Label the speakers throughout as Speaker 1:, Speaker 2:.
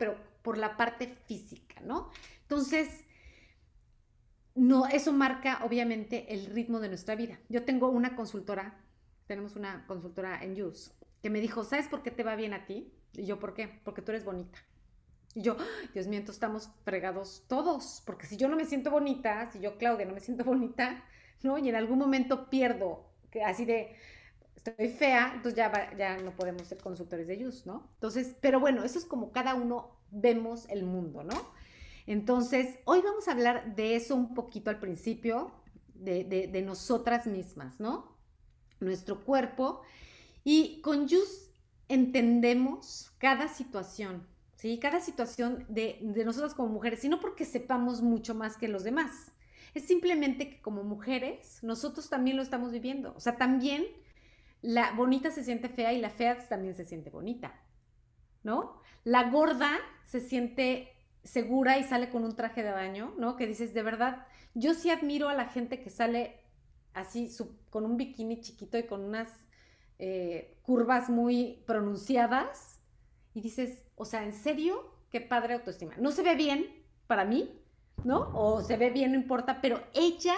Speaker 1: pero por la parte física, ¿no? Entonces, no, eso marca obviamente el ritmo de nuestra vida. Yo tengo una consultora, tenemos una consultora en Use, que me dijo, ¿sabes por qué te va bien a ti? Y yo, ¿por qué? Porque tú eres bonita. Y yo, Dios mío, entonces estamos fregados todos, porque si yo no me siento bonita, si yo, Claudia, no me siento bonita, ¿no? Y en algún momento pierdo, así de, estoy fea, entonces ya, ya no podemos ser consultores de Yus, ¿no? Entonces, pero bueno, eso es como cada uno vemos el mundo, ¿no? Entonces, hoy vamos a hablar de eso un poquito al principio, de, nosotras mismas, ¿no? Nuestro cuerpo. Y con Yus entendemos cada situación, ¿sí? Cada situación de, de nosotras como mujeres, sino porque sepamos mucho más que los demás. Es simplemente que como mujeres nosotros también lo estamos viviendo. O sea, también la bonita se siente fea y la fea también se siente bonita, ¿no? La gorda se siente segura y sale con un traje de baño, ¿no? Que dices, de verdad, yo sí admiro a la gente que sale así con un bikini chiquito y con unas eh, curvas muy pronunciadas y dices, o sea, en serio, qué padre autoestima. No se ve bien para mí, ¿no? O se ve bien, no importa, pero ella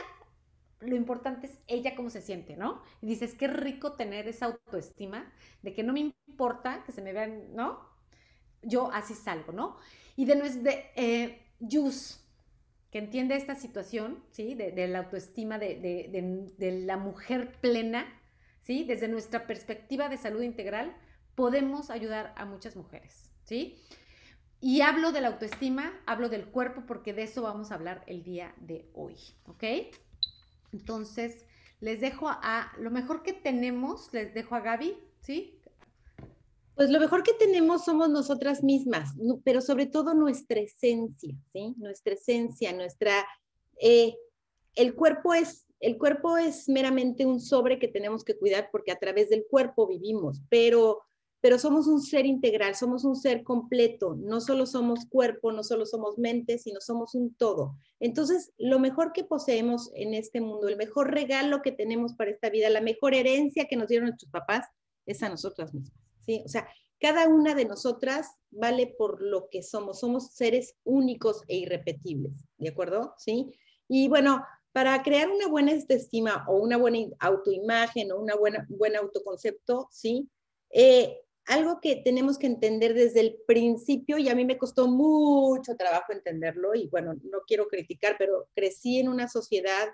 Speaker 1: lo importante es ella cómo se siente, ¿no? Y dices, qué rico tener esa autoestima de que no me importa que se me vean, ¿no? Yo así salgo, ¿no? Y de es de eh, que entiende esta situación, ¿sí? De, la autoestima de, de, la mujer plena, ¿sí? Desde nuestra perspectiva de salud integral, podemos ayudar a muchas mujeres, ¿sí? Y hablo de la autoestima, hablo del cuerpo, porque de eso vamos a hablar el día de hoy, ¿ok? Entonces, les dejo a lo mejor que tenemos, les dejo
Speaker 2: a Gaby, ¿sí? Pues lo mejor que tenemos somos nosotras mismas, pero sobre todo nuestra esencia, ¿sí? Nuestra esencia, nuestra... Eh, el cuerpo es... El cuerpo es meramente un sobre que tenemos que cuidar porque a través del cuerpo vivimos, pero pero somos un ser integral, somos un ser completo, no solo somos cuerpo, no solo somos mente, sino somos un todo. Entonces, lo mejor que poseemos en este mundo, el mejor regalo que tenemos para esta vida, la mejor herencia que nos dieron nuestros papás, es a nosotras mismas, ¿sí? O sea, cada una de nosotras vale por lo que somos, somos seres únicos e irrepetibles, ¿de acuerdo? ¿Sí? Y bueno, para crear una buena autoestima o una buena autoimagen o una buena, buen autoconcepto, ¿sí? Eh, algo que tenemos que entender desde el principio, y a mí me costó mucho trabajo entenderlo, y bueno, no quiero criticar, pero crecí en una sociedad,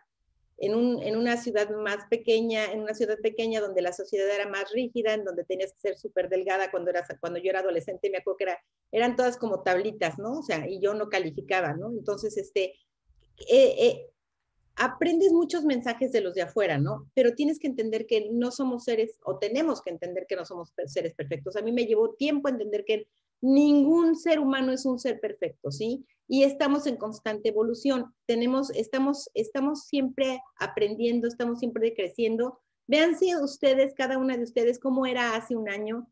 Speaker 2: en, un, en una ciudad más pequeña, en una ciudad pequeña donde la sociedad era más rígida, en donde tenías que ser súper delgada cuando, cuando yo era adolescente, me acuerdo que era, eran todas como tablitas, ¿no? O sea, y yo no calificaba, ¿no? Entonces, este, eh, eh, aprendes muchos mensajes de los de afuera, ¿no? Pero tienes que entender que no somos seres, o tenemos que entender que no somos seres perfectos. A mí me llevó tiempo entender que ningún ser humano es un ser perfecto, ¿sí? Y estamos en constante evolución, tenemos, estamos, estamos siempre aprendiendo, estamos siempre creciendo. Vean ustedes, cada una de ustedes, cómo era hace un año,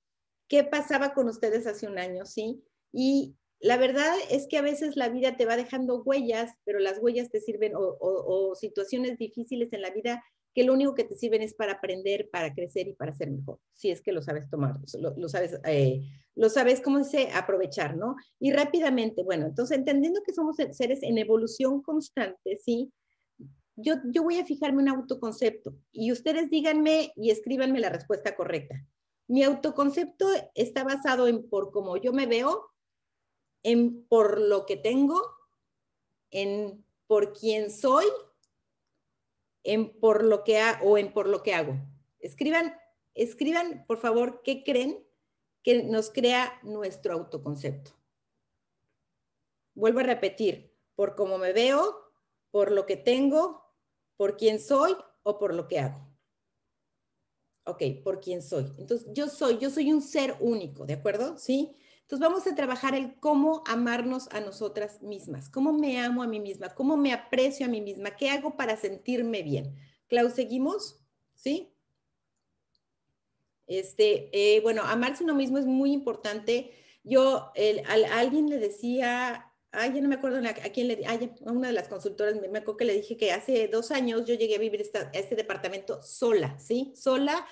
Speaker 2: qué pasaba con ustedes hace un año, ¿sí? Y la verdad es que a veces la vida te va dejando huellas, pero las huellas te sirven o, situaciones difíciles en la vida que lo único que te sirven es para aprender, para crecer y para ser mejor, si es que lo sabes tomar, lo, sabes, eh, lo sabes, ¿cómo dice? Aprovechar, ¿no? Y rápidamente, bueno, entonces entendiendo que somos seres en evolución constante, ¿sí? Yo, yo voy a fijarme un autoconcepto y ustedes díganme y escríbanme la respuesta correcta. Mi autoconcepto está basado en por cómo yo me veo, en por lo que tengo, en por quién soy, en por lo que o en por lo que hago. Escriban, escriban, por favor, qué creen que nos crea nuestro autoconcepto. Vuelvo a repetir, por cómo me veo, por lo que tengo, por quién soy o por lo que hago. Ok, por quién soy. Entonces, yo soy, yo soy un ser único, ¿de acuerdo? Sí entonces vamos a trabajar el cómo amarnos a nosotras mismas, cómo me amo a mí misma, cómo me aprecio a mí misma, qué hago para sentirme bien. Clau, ¿seguimos? ¿Sí? Este, eh, bueno, amarse uno mismo es muy importante. Yo, alguien le decía, ay, ya no me acuerdo a, quién le ay, a una de las consultoras me, me, acuerdo que le dije que hace dos años yo llegué a vivir a este departamento sola, ¿sí? Sola.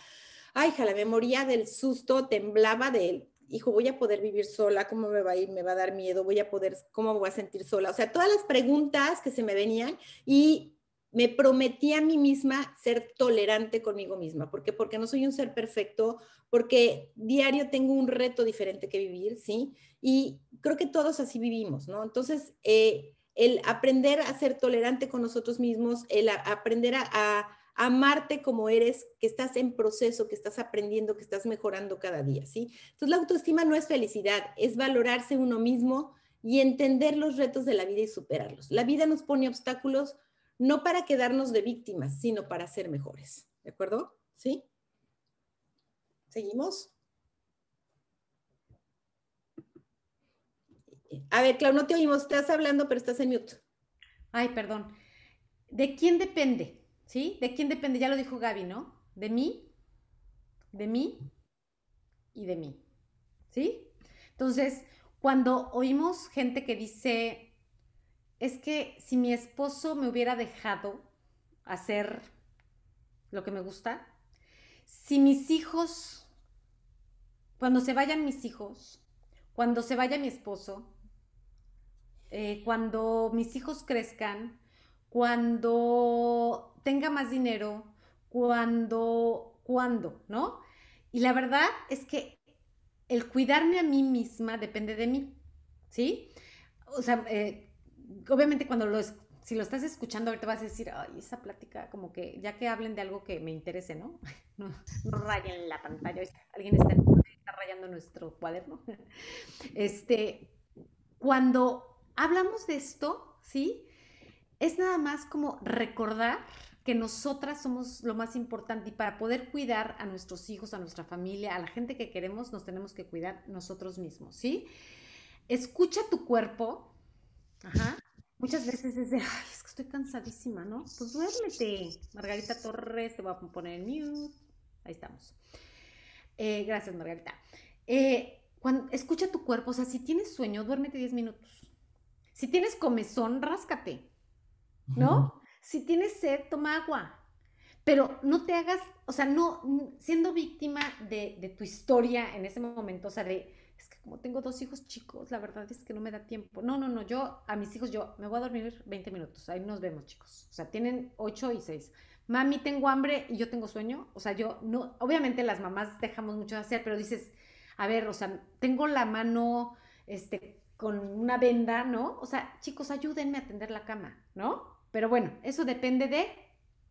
Speaker 2: Ay, jala, me moría del susto, temblaba de él hijo, voy a poder vivir sola, cómo me va a ir, me va a dar miedo, voy a poder, cómo voy a sentir sola. O sea, todas las preguntas que se me venían y me prometí a mí misma ser tolerante conmigo misma. porque Porque no soy un ser perfecto, porque diario tengo un reto diferente que vivir, ¿sí? Y creo que todos así vivimos, ¿no? Entonces, eh, el aprender a ser tolerante con nosotros mismos, el aprender a amarte como eres, que estás en proceso, que estás aprendiendo, que estás mejorando cada día, ¿sí? Entonces la autoestima no es felicidad, es valorarse uno mismo y entender los retos de la vida y superarlos. La vida nos pone obstáculos no para quedarnos de víctimas, sino para ser mejores, ¿de acuerdo? ¿Sí? ¿Seguimos? A ver, Clau, no te oímos, estás hablando, pero estás en mute. Ay, perdón. ¿De
Speaker 1: quién depende? ¿Sí? ¿De quién depende? Ya lo dijo Gaby, ¿no? De mí, de mí y de mí. ¿Sí? Entonces, cuando oímos gente que dice, es que si mi esposo me hubiera dejado hacer lo que me gusta, si mis hijos, cuando se vayan mis hijos, cuando se vaya mi esposo, eh, cuando mis hijos crezcan, cuando tenga más dinero, cuando, cuando, ¿no? Y la verdad es que el cuidarme a mí misma depende de mí, ¿sí? O sea, eh, obviamente cuando lo, si lo estás escuchando ahorita vas a decir, ay, esa plática, como que ya que hablen de algo que me interese, ¿no? No, rayen la pantalla, alguien está rayando nuestro cuaderno. Este, cuando hablamos de esto, ¿sí? Es nada más como recordar que nosotras somos lo más importante y para poder cuidar a nuestros hijos, a nuestra familia, a la gente que queremos, nos tenemos que cuidar nosotros mismos, ¿sí? Escucha tu cuerpo. Ajá. Muchas veces es de, ay, es que estoy cansadísima, ¿no? Pues duérmete. Margarita Torres, te voy a poner el mute. Ahí estamos. Eh, gracias, Margarita. Eh, cuando, escucha tu cuerpo, o sea, si tienes sueño, duérmete 10 minutos. Si tienes comezón, ráscate, ¿no? Si tienes sed, toma agua. Pero no te hagas, o sea, no siendo víctima de, tu historia en ese momento, o sea, de, es que como tengo dos hijos chicos, la verdad es que no me da tiempo. No, no, no, yo a mis hijos, yo me voy a dormir 20 minutos, ahí nos vemos chicos. O sea, tienen 8 y 6. Mami, tengo hambre y yo tengo sueño. O sea, yo no, obviamente las mamás dejamos mucho de hacer, pero dices, a ver, o sea, tengo la mano, este, con una venda, ¿no? O sea, chicos, ayúdenme a atender la cama, ¿no? Pero bueno, eso depende de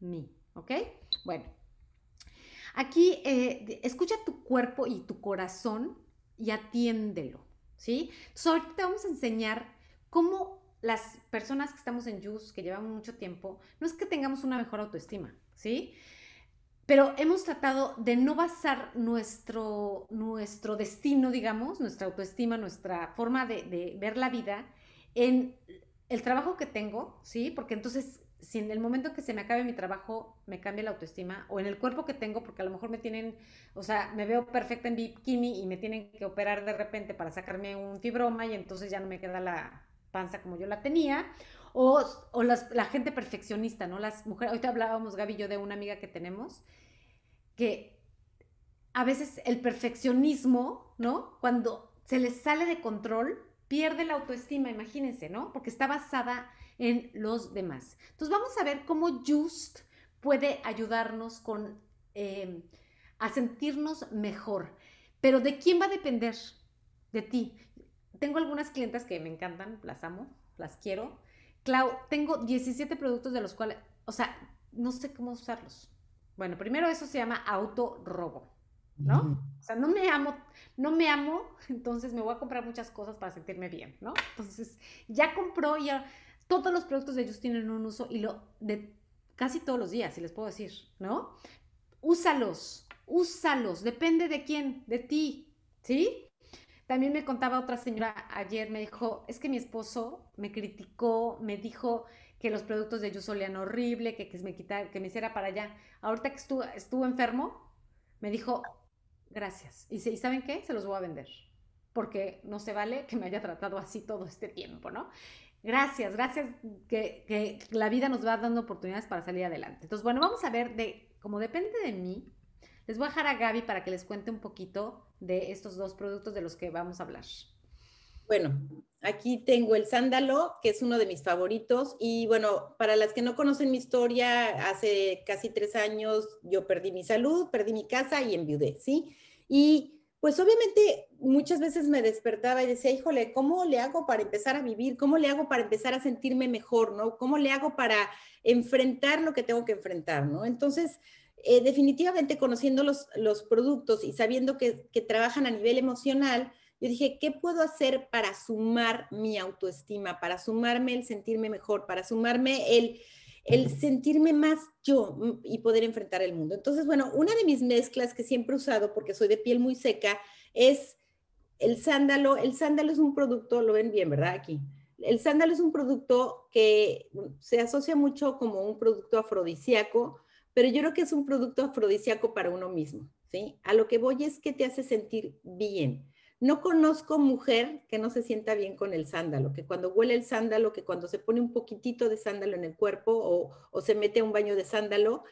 Speaker 1: mí, ¿ok? Bueno, aquí eh, escucha tu cuerpo y tu corazón y atiéndelo, ¿sí? Entonces ahorita te vamos a enseñar cómo las personas que estamos en Juice, que llevamos mucho tiempo, no es que tengamos una mejor autoestima, ¿sí? Pero hemos tratado de no basar nuestro, nuestro destino, digamos, nuestra autoestima, nuestra forma de ver la vida en el trabajo que tengo, ¿sí? Porque entonces, si en el momento que se me acabe mi trabajo, me cambia la autoestima, o en el cuerpo que tengo, porque a lo mejor me tienen, o sea, me veo perfecta en bikini y me tienen que operar de repente para sacarme un fibroma y entonces ya no me queda la panza como yo la tenía, o, o las, la gente perfeccionista, ¿no? Las mujeres, ahorita hablábamos, Gaby y yo, de una amiga que tenemos, que a veces el perfeccionismo, ¿no? Cuando se les sale de control, pierde la autoestima, imagínense, ¿no? Porque está basada en los demás. Entonces vamos a ver cómo Just puede ayudarnos con, em, a sentirnos mejor. Pero ¿de quién va a depender? De ti. Tengo algunas clientas que me encantan, las amo, las quiero. Clau, tengo 17 productos de los cuales, o sea, no sé cómo usarlos. Bueno, primero eso se llama auto robo. ¿no? O sea, no me amo, no me amo, entonces me voy a comprar muchas cosas para sentirme bien, ¿no? Entonces, ya compró, ya todos los productos de ellos tienen un uso y lo de casi todos los días, si les puedo decir, ¿no? Úsalos, úsalos, depende de quién, de ti, ¿sí? También me contaba otra señora ayer, me dijo, es que mi esposo me criticó, me dijo que los productos de ellos solían horrible, que, me, que me hiciera para allá. Ahorita que estuvo, estuvo enfermo, me dijo, gracias. Y, saben qué? Se los voy a vender, porque no se vale que me haya tratado así todo este tiempo, ¿no? Gracias, gracias que, que la vida nos va dando oportunidades para salir adelante. Entonces, bueno, vamos a ver de, como depende de mí, les voy a dejar a Gaby para que les
Speaker 2: cuente un poquito de estos dos productos de los que vamos a hablar. Bueno, aquí tengo el sándalo, que es uno de mis favoritos. Y bueno, para las que no conocen mi historia, hace casi tres años yo perdí mi salud, perdí mi casa y enviudé, ¿sí? Y pues obviamente muchas veces me despertaba y decía, híjole, ¿cómo le hago para empezar a vivir? ¿Cómo le hago para empezar a sentirme mejor? ¿no? ¿Cómo le hago para enfrentar lo que tengo que enfrentar? ¿no? Entonces, eh, definitivamente conociendo los, los, productos y sabiendo que, que trabajan a nivel emocional, yo dije, ¿qué puedo hacer para sumar mi autoestima, para sumarme el sentirme mejor, para sumarme el el sentirme más yo mm, y poder enfrentar el mundo. Entonces, bueno, una de mis mezclas que siempre he usado porque soy de piel muy seca es el sándalo. El sándalo es un producto, lo ven bien, ¿verdad? Aquí. El sándalo es un producto que mm, se asocia mucho como un producto afrodisíaco, pero yo creo que es un producto afrodisíaco para uno mismo, ¿sí? A lo que voy es que te hace sentir bien no conozco mujer que no se sienta bien con el sándalo, que cuando huele el sándalo, que cuando se pone un poquitito de sándalo en el cuerpo o, se mete un baño de sándalo,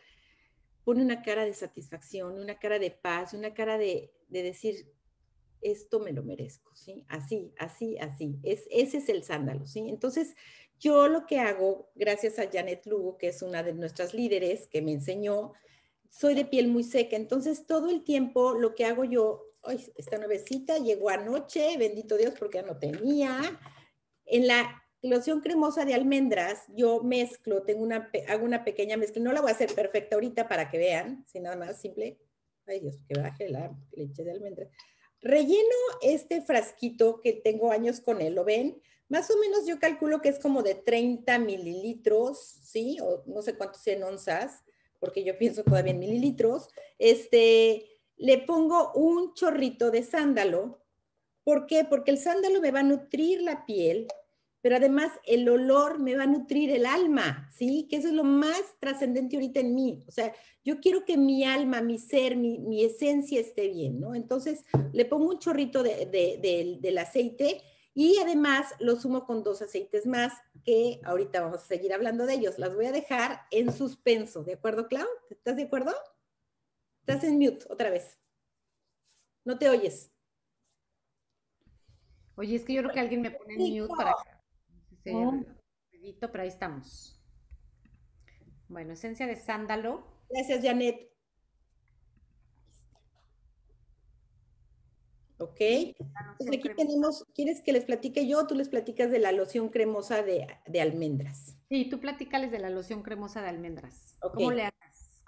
Speaker 2: pone una cara de satisfacción, una cara de paz, una cara de, decir, esto me lo merezco, ¿sí? Así, así, así. Es, ese es el sándalo, ¿sí? Entonces, yo lo que hago, gracias a Janet Lugo, que es una de nuestras líderes que me enseñó, soy de piel muy seca, entonces todo el tiempo lo que hago yo esta esta nuevecita, llegó anoche, bendito Dios porque ya no tenía. En la loción cremosa de almendras, yo mezclo, tengo una, hago una pequeña mezcla, no la voy a hacer perfecta ahorita para que vean, si nada más simple. Ay Dios, que baje la leche de almendras. Relleno este frasquito que tengo años con él, ¿lo ven? Más o menos yo calculo que es como de 30 mililitros, ¿sí? O no sé cuántos en onzas, porque yo pienso todavía en mililitros. Este, le pongo un chorrito de sándalo. ¿Por qué? Porque el sándalo me va a nutrir la piel, pero además el olor me va a nutrir el alma, ¿sí? Que eso es lo más trascendente ahorita en mí. O sea, yo quiero que mi alma, mi ser, mi, esencia esté bien, ¿no? Entonces le pongo un chorrito del aceite y además lo sumo con dos aceites más que ahorita vamos a seguir hablando de ellos. Las voy a dejar en suspenso, ¿de acuerdo, Clau? ¿Estás de acuerdo? Estás en mute otra vez. No te oyes. Oye, es que yo creo que alguien me pone
Speaker 1: en mute para un pero ahí estamos. Bueno, esencia de sándalo. Gracias, Janet.
Speaker 2: Ok. aquí tenemos, ¿quieres que les platique yo? o Tú les platicas de la loción cremosa de, almendras.
Speaker 1: Sí, tú platicales de la loción cremosa de
Speaker 3: almendras.
Speaker 2: ¿Cómo le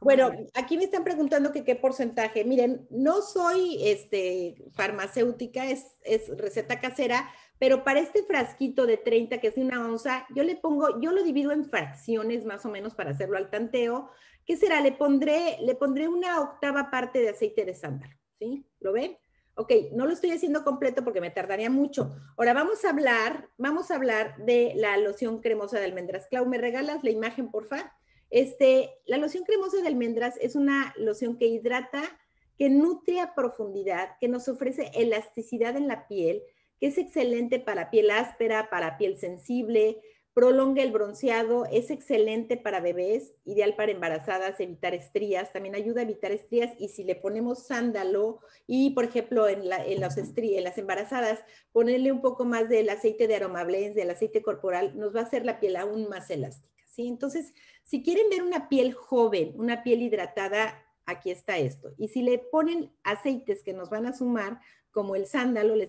Speaker 2: bueno, aquí me están preguntando qué porcentaje. Miren, no soy este, farmacéutica, es, receta casera, pero para este frasquito de 30, que es una onza, yo le pongo, yo lo divido en fracciones más o menos para hacerlo al tanteo. ¿Qué será? Le pondré, le pondré una octava parte de aceite de sándalo, ¿sí? ¿Lo ven? Ok, no lo estoy haciendo completo porque me tardaría mucho. Ahora vamos a hablar, vamos a hablar de la loción cremosa de almendras. Clau, ¿me regalas la imagen, por este, la loción cremosa de almendras es una loción que hidrata, que nutre a profundidad, que nos ofrece elasticidad en la piel, que es excelente para piel áspera, para piel sensible, prolonga el bronceado, es excelente para bebés, ideal para embarazadas, evitar estrías, también ayuda a evitar estrías y si le ponemos sándalo y por ejemplo en, las en las embarazadas ponerle un poco más del aceite de aromablens, del aceite corporal, nos va a hacer la piel aún más elástica. Entonces, si quieren ver una piel joven, una piel hidratada, aquí está esto. Y si le ponen aceites que nos van a sumar, como el sándalo, el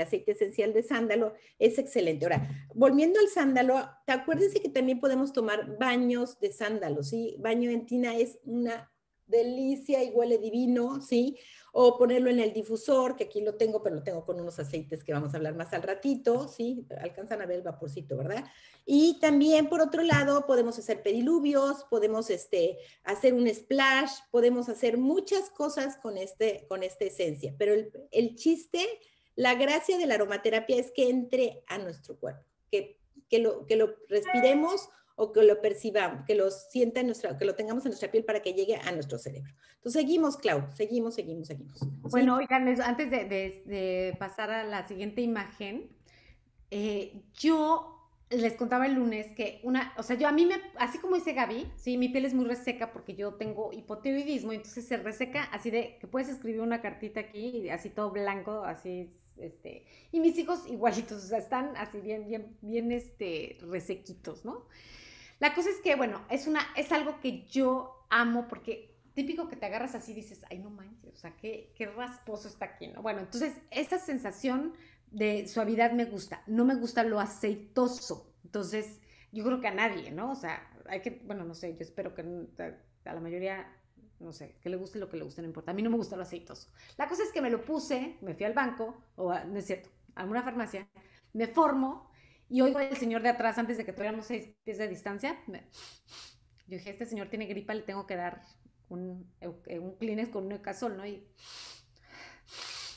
Speaker 2: aceite esencial de sándalo, es excelente. Ahora, volviendo al sándalo, acuérdense que también podemos tomar baños de sándalo, ¿sí? Baño en tina es una delicia y huele divino, ¿sí? O ponerlo en el difusor, que aquí lo tengo, pero lo tengo con unos aceites que vamos a hablar más al ratito, ¿sí? Alcanzan a ver el vaporcito, ¿verdad? Y también, por otro lado, podemos hacer pediluvios, podemos este, hacer un splash, podemos hacer muchas cosas con, este, con esta esencia, pero el, chiste, la gracia de la aromaterapia es que entre a nuestro cuerpo, que, que, lo, que lo respiremos o que lo percibamos, que lo sienta en nuestra, que lo tengamos en nuestra piel para que llegue a nuestro cerebro. Entonces seguimos, Clau, seguimos, seguimos, seguimos.
Speaker 1: Bueno, oigan, antes de, pasar a la siguiente imagen, eh, yo les contaba el lunes que una, o sea, yo a mí me, así como dice Gaby, sí, mi piel es muy reseca porque yo tengo hipotiroidismo, entonces se reseca así de que puedes escribir una cartita aquí, así todo blanco, así, este, y mis hijos igualitos, o sea, están así bien, bien, bien, este, resequitos, ¿no? La cosa es que, bueno, es, una, es algo que yo amo porque típico que te agarras así y dices, ay, no manches, o sea, qué, qué rasposo está aquí, ¿no? Bueno, entonces, esa sensación de suavidad me gusta, no me gusta lo aceitoso, entonces, yo creo que a nadie, ¿no? O sea, hay que, bueno, no sé, yo espero que a, la mayoría, no sé, que le guste lo que le guste, no importa, a mí no me gusta lo aceitoso. La cosa es que me lo puse, me fui al banco, o no es cierto, a una farmacia, me formo y oigo al señor de atrás antes de que tuviéramos seis pies de distancia. Yo dije, este señor tiene gripa, le tengo que dar un, eh, un con un Ecasol, ¿no? Y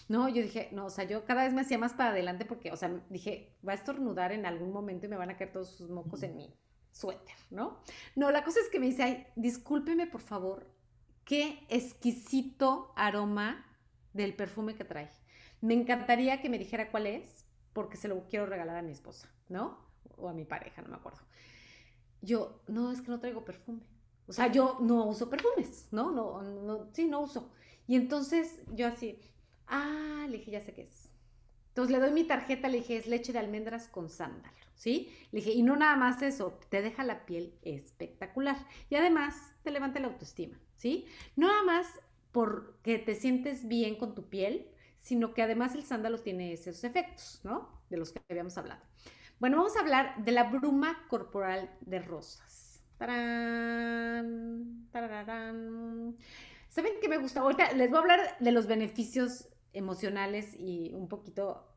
Speaker 1: no, yo dije, no, o sea, yo cada vez me hacía más para adelante porque, o sea, dije, va a estornudar en algún momento y me van a caer todos sus mocos en mi suéter, ¿no? No, la cosa es que me dice, ay, discúlpeme por favor, qué exquisito aroma del perfume que trae. Me encantaría que me dijera cuál es porque se lo quiero regalar a mi esposa. ¿no? O a mi pareja, no me acuerdo. Yo, no, es que no traigo perfume. O sea, yo no uso perfumes, ¿no? No, no, sí, no uso. Y entonces yo así, ah, le dije, ya sé qué es. Entonces le doy mi tarjeta, le dije, es leche de almendras con sándalo, ¿sí? Le dije, y no nada más eso, te deja la piel espectacular. Y además te levanta la autoestima, ¿sí? No nada más porque te sientes bien con tu piel, sino que además el sándalo tiene esos efectos, ¿no? De los que habíamos hablado. Bueno, vamos a hablar de la bruma corporal de rosas. ¡Tarán! ¿Saben qué me gusta? Ahorita les voy a hablar de los beneficios emocionales y un poquito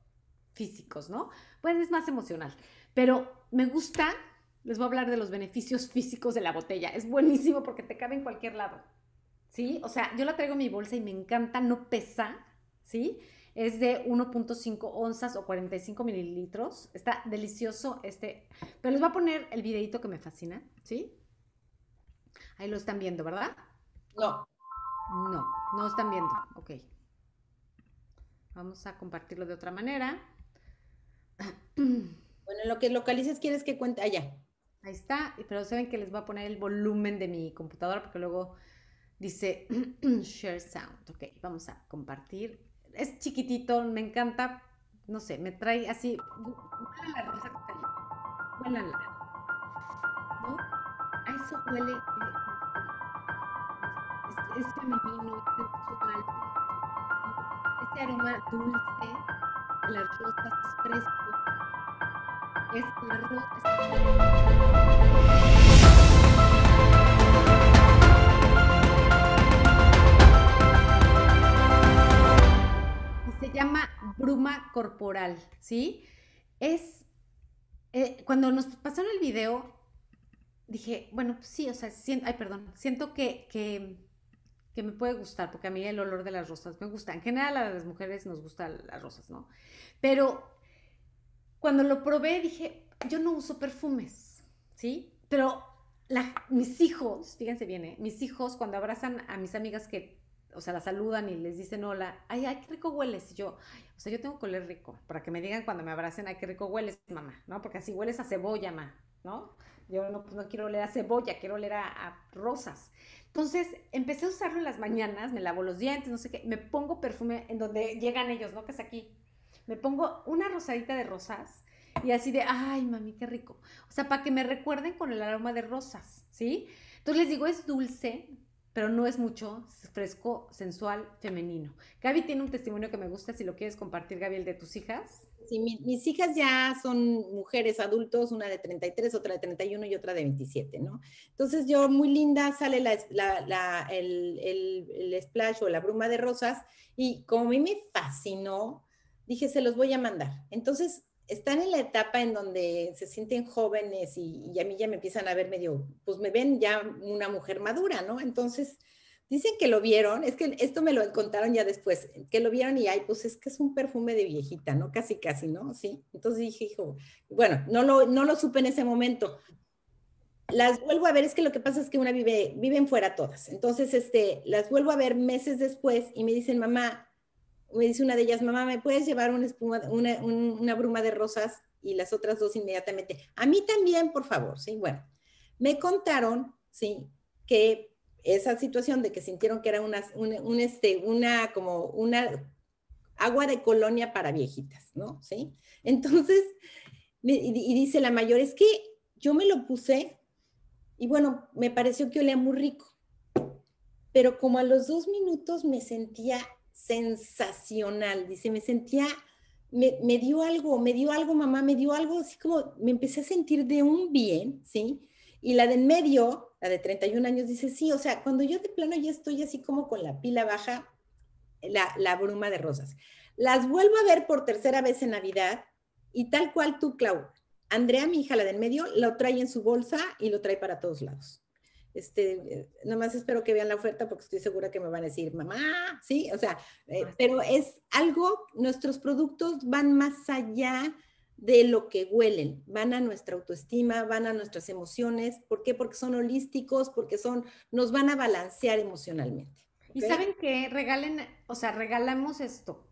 Speaker 1: físicos, ¿no? Pues es más emocional. Pero me gusta, les voy a hablar de los beneficios físicos de la botella. Es buenísimo porque te cabe en cualquier lado. ¿Sí? O sea, yo la traigo en mi bolsa y me encanta, no pesa, ¿sí? Es de 1.5 onzas o 45 mililitros. Está delicioso este. Pero les voy a poner el videito que me fascina, ¿sí? Ahí lo están viendo, ¿verdad? No. No, no están viendo. Ok. Vamos a compartirlo de otra manera. Bueno, lo que localices quieres que cuente allá. Ah, Ahí está, pero saben que les voy a poner el volumen de mi computadora porque luego dice share sound. Ok, vamos a compartir es chiquitito, me encanta, no sé, me trae así, la
Speaker 2: Rosa huélala, ¿no? A eso huele, eh, es, es femenino, es sensual,
Speaker 1: este aroma dulce, las rosas
Speaker 3: es fresco, es la rosa.
Speaker 1: se llama bruma corporal, ¿sí? Es, eh, cuando nos pasaron el video, dije, bueno, pues sí, o sea, siento, ay, perdón, siento que, me puede gustar, porque a mí el olor de las rosas me gusta. En general a las mujeres nos gustan las rosas, ¿no? Pero cuando lo probé dije, yo no uso perfumes, ¿sí? Pero mis hijos, fíjense bien, ¿eh? mis hijos cuando abrazan a mis amigas que o sea, la saludan y les dicen hola, ay, ay, qué rico hueles. Y yo, ay, o sea, yo tengo que oler rico, para que me digan cuando me abracen, ay, qué rico hueles, mamá, ¿no? Porque así hueles a cebolla, mamá, ¿no? Yo pues, no, quiero oler a cebolla, quiero oler a, a, rosas. Entonces empecé a usarlo en las mañanas, me lavo los dientes, no sé qué, me pongo perfume en donde llegan ellos, ¿no? Que es aquí. Me pongo una rosadita de rosas y así de, ay, mami, qué rico. O sea, para que me recuerden con el aroma de rosas, ¿sí? Entonces
Speaker 2: les digo, es dulce,
Speaker 1: pero no es mucho, fresco, sensual, femenino. Gaby
Speaker 2: tiene un testimonio que me gusta, si lo quieres compartir, Gaby, el de tus hijas. Sí, mis hijas ya son mujeres adultos, una de 33, otra de 31 y otra de 27, ¿no? Entonces yo, muy linda, sale la, el, el, el splash o la bruma de rosas y como a mí me fascinó, dije, se los voy a mandar. Entonces están en la etapa en donde se sienten jóvenes y, a mí ya me empiezan a ver medio, pues me ven ya una mujer madura, ¿no? Entonces, dicen que lo vieron, es que esto me lo contaron ya después, que lo vieron y ay, pues es que es un perfume de viejita, ¿no? Casi, casi, ¿no? Sí. Entonces dije, hijo, bueno, no lo, no lo supe en ese momento. Las vuelvo a ver, es que lo que pasa es que una vive, viven fuera todas. Entonces, este, las vuelvo a ver meses después y me dicen, mamá, me dice una de ellas, mamá, ¿me puedes llevar una, espuma, una, bruma de rosas? Y las otras dos inmediatamente, a mí también, por favor, ¿sí? Bueno, me contaron, ¿sí? Que esa situación de que sintieron que era una, este, una, como una agua de colonia para viejitas, ¿no? ¿Sí? Entonces, y dice la mayor, es que yo me lo puse y bueno, me pareció que olía muy rico, pero como a los dos minutos me sentía sensacional. Dice, me sentía, me, dio algo, me dio algo, mamá, me dio algo, así como me empecé a sentir de un bien, ¿sí? Y la de en medio, la de 31 años, dice, sí, o sea, cuando yo de plano ya estoy así como con la pila baja, la, la bruma de rosas. Las vuelvo a ver por tercera vez en Navidad y tal cual tú, Clau. Andrea, mi hija, la del medio, lo trae en su bolsa y lo trae para todos lados. Este, nomás espero que vean la oferta porque estoy segura que me van a decir, mamá, sí, o sea, eh, pero es algo, nuestros productos van más allá de lo que huelen, van a nuestra autoestima, van a nuestras emociones, ¿por qué? Porque son holísticos, porque son, nos van a balancear emocionalmente. Y saben que regalen, o sea, regalamos
Speaker 1: esto,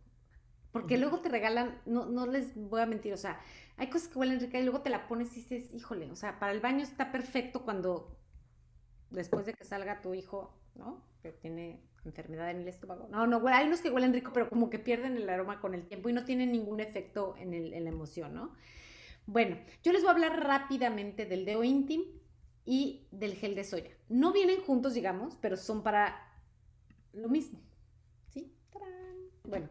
Speaker 1: porque luego te regalan, no, no les voy a mentir, o sea, hay cosas que huelen ricas y luego te la pones y dices, híjole, o sea, para el baño está perfecto cuando después de que salga tu hijo, ¿no? Que tiene enfermedad en el estómago. No, no, hay unos que huelen rico, pero como que pierden el aroma con el tiempo y no tienen ningún efecto en, la emoción, ¿no? Bueno, yo les voy a hablar rápidamente del deo íntim y del gel de soya. No vienen juntos, digamos, pero son para lo mismo. ¿Sí? Bueno,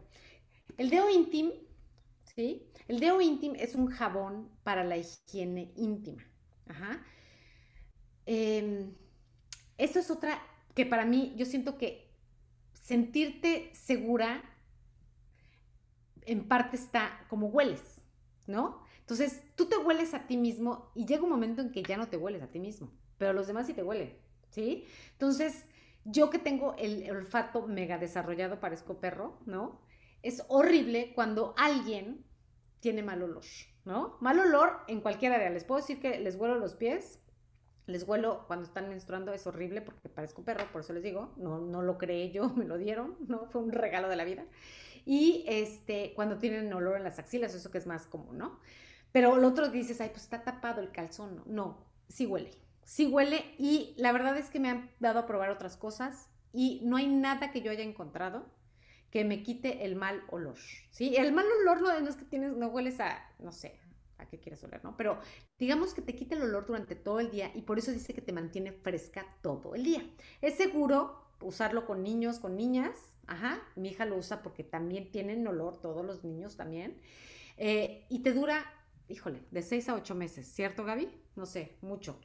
Speaker 1: el deo íntim, ¿sí? El deo íntim es un jabón para la higiene íntima. Ajá. Eh, eso es otra que para mí yo siento que sentirte segura en parte está como hueles, ¿no? Entonces, tú te hueles a ti mismo y llega un momento en que ya no te hueles a ti mismo, pero los demás sí te huelen, ¿sí? Entonces, yo que tengo el olfato mega desarrollado, parezco perro, ¿no? Es horrible cuando alguien tiene mal olor, ¿no? Mal olor en cualquier área. Les puedo decir que les huelo los pies, les huelo cuando están menstruando, es horrible porque parezco perro, por eso les digo, no, no lo creé yo, me lo dieron, no fue un regalo de la vida. Y este, cuando tienen olor en las axilas, eso que es más común, ¿no? Pero el otro dices, ay, pues está tapado el calzón, no, no sí huele, sí huele y la verdad es que me han dado a probar otras cosas y no hay nada que yo haya encontrado que me quite el mal olor, ¿sí? El mal olor no es que tienes, no hueles a, no sé, a qué quieres oler, ¿no? Pero digamos que te quita el olor durante todo el día y por eso dice que te mantiene fresca todo el día. Es seguro usarlo con niños, con niñas. Ajá, mi hija lo usa porque también tienen olor, todos los niños también. Eh, y te dura, híjole, de seis a ocho meses, ¿cierto Gaby? No sé, mucho.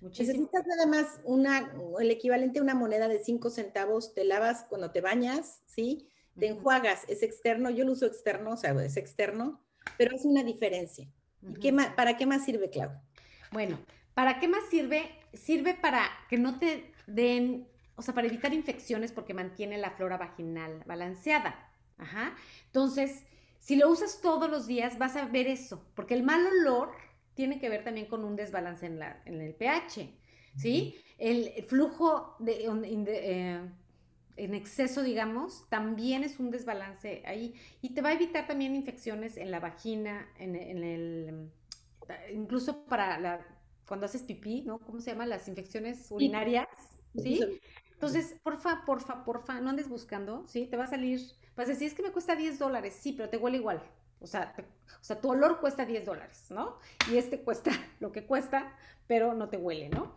Speaker 2: Muchísimo. Necesitas nada más una, el equivalente a una moneda de cinco centavos, te lavas cuando te bañas, ¿sí? Te enjuagas, es externo, yo lo uso externo, o sea, es externo, pero es una diferencia. ¿Y qué más, ¿Para qué más sirve, Claudia? Bueno, ¿para qué más sirve? Sirve para que no
Speaker 1: te den, o sea, para evitar infecciones porque mantiene la flora vaginal balanceada. Entonces, si lo usas todos los días, vas a ver eso, porque el mal olor tiene que ver también con un desbalance en, la, en el pH, ¿sí? El flujo de, eh, en exceso, digamos, también es un desbalance ahí y te va a evitar también infecciones en la vagina, en, el, incluso para la, cuando haces pipí, ¿no? ¿Cómo se llama? Las infecciones urinarias, ¿sí? Entonces, porfa, porfa, porfa, no andes buscando, ¿sí? Te va a salir, vas a decir, es que me cuesta 10 dólares, sí, pero te huele igual. O sea, o sea, tu olor cuesta 10 dólares, ¿no? Y este cuesta lo que cuesta, pero no te huele, ¿no?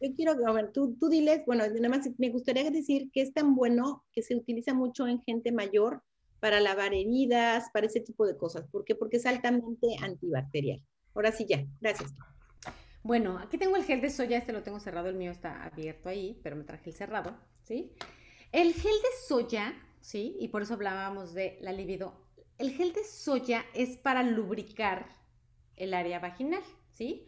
Speaker 2: yo quiero, a ver, tú, diles, bueno, nada más me gustaría decir que es tan bueno que se utiliza mucho en gente mayor para lavar heridas, para ese tipo de cosas. ¿Por qué? Porque es altamente antibacterial. Ahora sí, ya, gracias. Bueno, aquí tengo el gel de soya, este lo tengo
Speaker 1: cerrado, el mío está abierto ahí, pero me traje el cerrado, ¿sí? El gel de soya, ¿sí? Y por eso hablábamos de la libido. El gel de soya es para lubricar el área vaginal, ¿sí? sí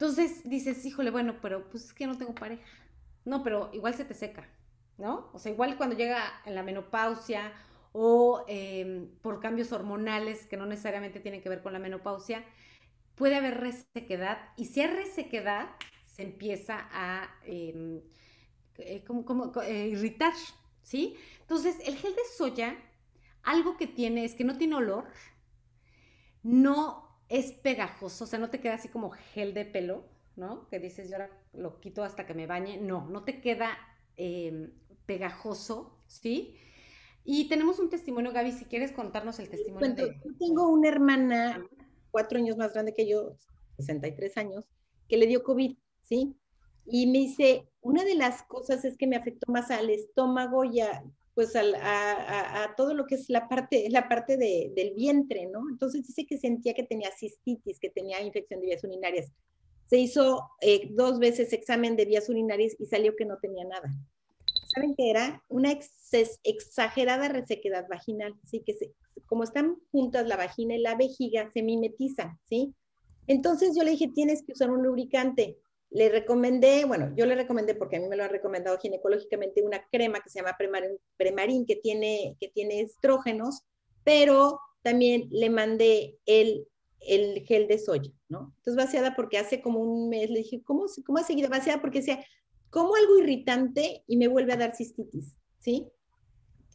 Speaker 1: entonces dices, híjole, bueno, pero pues es que no tengo pareja. No, pero igual se te seca, ¿no? O sea, igual cuando llega en la menopausia o em, por cambios hormonales que no necesariamente tienen que ver con la menopausia, puede haber resequedad y si hay resequedad se empieza a em, eh, como, como, eh, irritar, ¿sí? Entonces, el gel de soya, algo que tiene es que no tiene olor, no es pegajoso, o sea, no te queda así como gel de pelo, ¿no? Que dices, yo ahora lo quito hasta que me bañe. No, no te queda em, pegajoso, ¿sí? Y tenemos un testimonio, Gaby, si quieres contarnos el testimonio.
Speaker 2: Yo tengo una hermana, cuatro años más grande que yo, 63 años, que le dio COVID, ¿sí? Y me dice, una de las cosas es que me afectó más al estómago y a, pues a, todo lo que es la parte, la parte de, del vientre, ¿no? Entonces dice que sentía que tenía cistitis, que tenía infección de vías urinarias. Se hizo eh, dos veces examen de vías urinarias y salió que no tenía nada. ¿Saben qué era? Una exagerada resequedad vaginal, ¿sí? Que como están juntas la vagina y la vejiga, se mimetizan, ¿sí? Entonces yo le dije, tienes que usar un lubricante. Le recomendé, bueno, yo le recomendé porque a mí me lo han recomendado ginecológicamente una crema que se llama Premarin, que, tiene, que tiene estrógenos, pero también le mandé el, el gel de soya, ¿no? Entonces vaciada porque hace como un mes le dije, ¿cómo, cómo ha seguido? Vaciada porque decía como algo irritante y me vuelve a dar cistitis, ¿sí?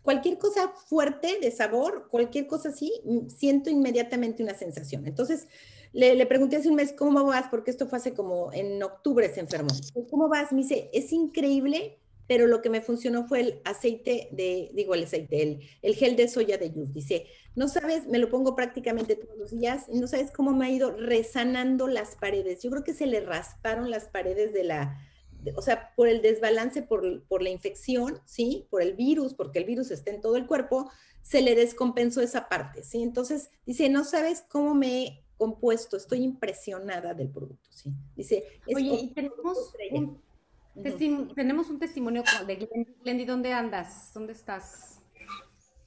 Speaker 2: Cualquier cosa fuerte de sabor, cualquier cosa así, mm, siento inmediatamente una sensación. Entonces, le, pregunté hace un mes, ¿cómo vas? Porque esto fue hace como en octubre se enfermó. Pues, ¿Cómo vas? Me dice, es increíble, pero lo que me funcionó fue el aceite de, digo el aceite, el, gel de soya de Youth. Dice, no sabes, me lo pongo prácticamente todos los días, y no sabes cómo me ha ido resanando las paredes. Yo creo que se le rasparon las paredes de la, o sea, por el desbalance, por, por, la infección, ¿sí? Por el virus, porque el virus está en todo el cuerpo, se le descompensó esa parte, ¿sí? Entonces, dice, no sabes cómo me compuesto, estoy impresionada del producto, ¿sí? Dice, Oye, y tenemos
Speaker 1: un, tenemos un testimonio de Glendy, ¿dónde andas? ¿Dónde estás?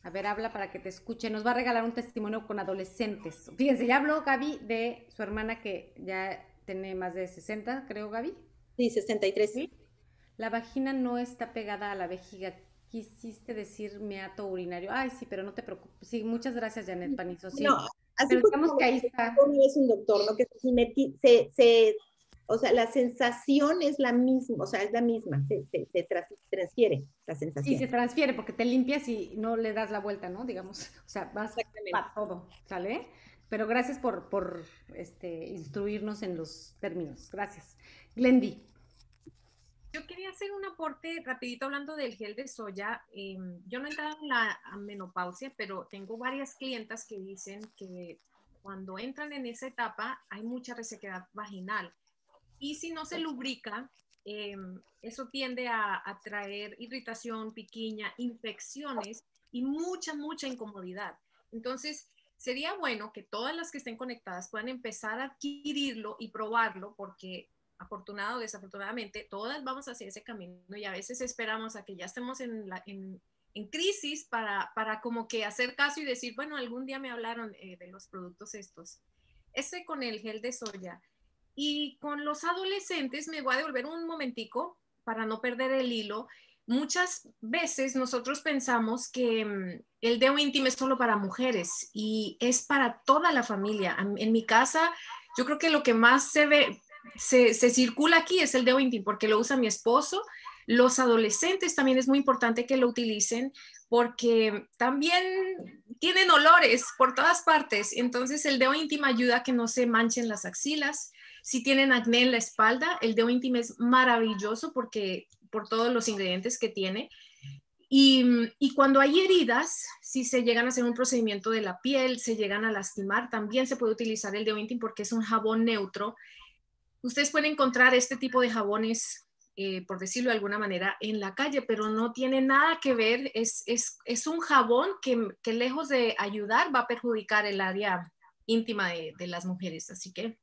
Speaker 1: A ver, habla para que te escuche. Nos va a regalar un testimonio con adolescentes. Fíjense, ya habló Gaby de su hermana que ya tiene más de 60, creo, Gaby. Sí, 63. La vagina no está pegada a la vejiga. Quisiste decir meato urinario. Ay, sí, pero no te preocupes. Sí, muchas gracias, Janet Panizo. Sí. No, Así que ahí
Speaker 2: está. Es un doctor, ¿no? Que se, se, o sea, la sensación es la misma, o sea, es la misma, se, transfiere la sensación. Sí, se transfiere porque te limpias y no le
Speaker 1: das la vuelta, ¿no? Digamos, o sea, vas a todo, ¿sale? Pero gracias por, por este, instruirnos en los términos. Gracias. Glendy.
Speaker 3: Yo quería hacer un aporte rapidito hablando del gel de soya. Em, yo no he entrado en la menopausia, pero tengo varias clientas que dicen que cuando entran en esa etapa hay mucha resequedad vaginal. Y si no se lubrica, em, eso tiende a, a traer irritación, piquiña, infecciones y mucha, mucha incomodidad. Entonces, sería bueno que todas las que estén conectadas puedan empezar a adquirirlo y probarlo porque afortunado o desafortunadamente, todas vamos hacia ese camino y a veces esperamos a que ya estemos en, en, crisis para, para, como que hacer caso y decir, bueno, algún día me hablaron eh, de los productos estos. Ese con el gel de soya. Y con los adolescentes me voy a devolver un momentico para no perder el hilo. Muchas veces nosotros pensamos que mm, el deo íntimo es solo para mujeres y es para toda la familia. En mi casa, yo creo que lo que más se ve, se, circula aquí es el íntimo, porque lo usa mi esposo. Los adolescentes también es muy importante que lo utilicen porque también tienen olores por todas partes. Entonces el deo íntimo ayuda a que no se manchen las axilas. Si tienen acné en la espalda, el deo íntimo es maravilloso porque por todos los ingredientes que tiene. Y, cuando hay heridas, si se llegan a hacer un procedimiento de la piel, se llegan a lastimar, también se puede utilizar el íntimo porque es un jabón neutro Ustedes pueden encontrar este tipo de jabones, eh, por decirlo de alguna manera, en la calle, pero no tiene nada que ver, es, es, es un jabón que, que, lejos de ayudar va a perjudicar el área íntima de, de las mujeres.
Speaker 2: Así que...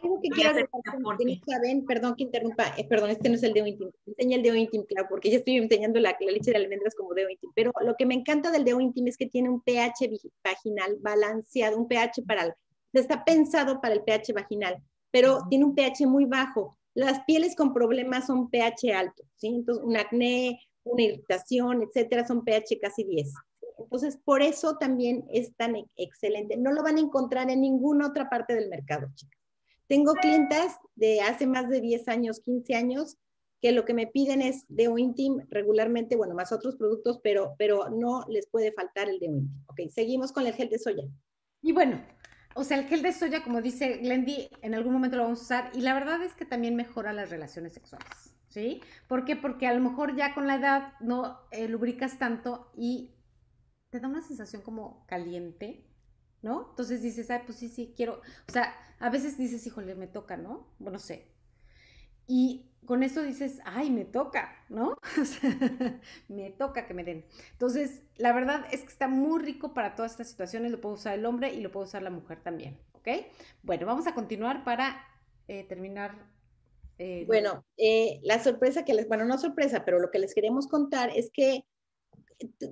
Speaker 2: Algo que quieras saben, perdón que interrumpa, eh, perdón, este no es el deo íntimo, enseña el deo íntimo, claro, porque ya estoy enseñando la, leche de almendras como deo íntimo, pero lo que me encanta del deo íntimo es que tiene un pH vaginal balanceado, un pH para está pensado para el pH vaginal pero tiene un pH muy bajo. Las pieles con problemas son pH alto, ¿sí? Entonces, un acné, una irritación, etcétera, son pH casi 10. Entonces, por eso también es tan excelente. No lo van a encontrar en ninguna otra parte del mercado, chicas. Tengo clientas de hace más de 10 años, 15 años, que lo que me piden es de Intim regularmente, bueno, más otros productos, pero, pero no les puede faltar el de Intim. Ok, seguimos con el gel de soya. Y bueno, o sea,
Speaker 1: el gel de soya, como dice Glendy, en algún momento lo vamos a usar y la verdad es que también mejora las relaciones sexuales, ¿sí? ¿Por qué? Porque a lo mejor ya con la edad no eh, lubricas tanto y te da una sensación como caliente, ¿no? Entonces dices, ay, pues sí, sí, quiero, o sea, a veces dices, híjole, me toca, ¿no? Bueno, sé, y con eso dices, ay, me toca, ¿no? me toca que me den. Entonces, la verdad es que está muy rico para todas estas situaciones, lo puede usar el hombre y lo puede usar la mujer también, ¿ok? Bueno, vamos a continuar para eh, terminar. Eh, bueno,
Speaker 2: eh, la sorpresa que les, bueno, no sorpresa, pero lo que les queremos contar es que